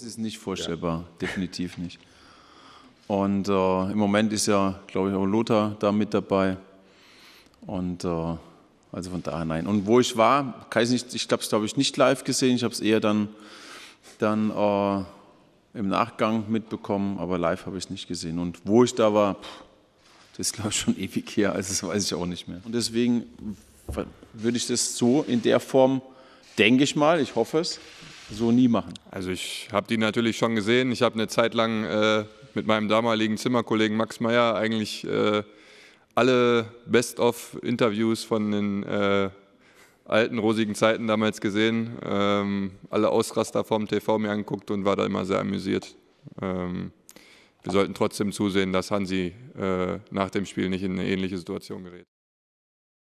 Es ist nicht vorstellbar, ja. definitiv nicht. Und äh, im Moment ist ja, glaube ich, auch Lothar da mit dabei. Und äh, also von daher nein. Und wo ich war, kann ich nicht, ich glaube, es glaube ich nicht live gesehen. Ich habe es eher dann, dann äh, im Nachgang mitbekommen, aber live habe ich es nicht gesehen. Und wo ich da war, pff, das ist glaube ich schon ewig her, also das weiß ich auch nicht mehr. Und deswegen würde ich das so in der Form, denke ich mal, ich hoffe es, so nie machen? Also ich habe die natürlich schon gesehen. Ich habe eine Zeit lang äh, mit meinem damaligen Zimmerkollegen Max Meyer eigentlich äh, alle Best-of-Interviews von den äh, alten rosigen Zeiten damals gesehen, ähm, alle Ausraster vom TV mir angeguckt und war da immer sehr amüsiert. Ähm, wir sollten trotzdem zusehen, dass Hansi äh, nach dem Spiel nicht in eine ähnliche Situation gerät.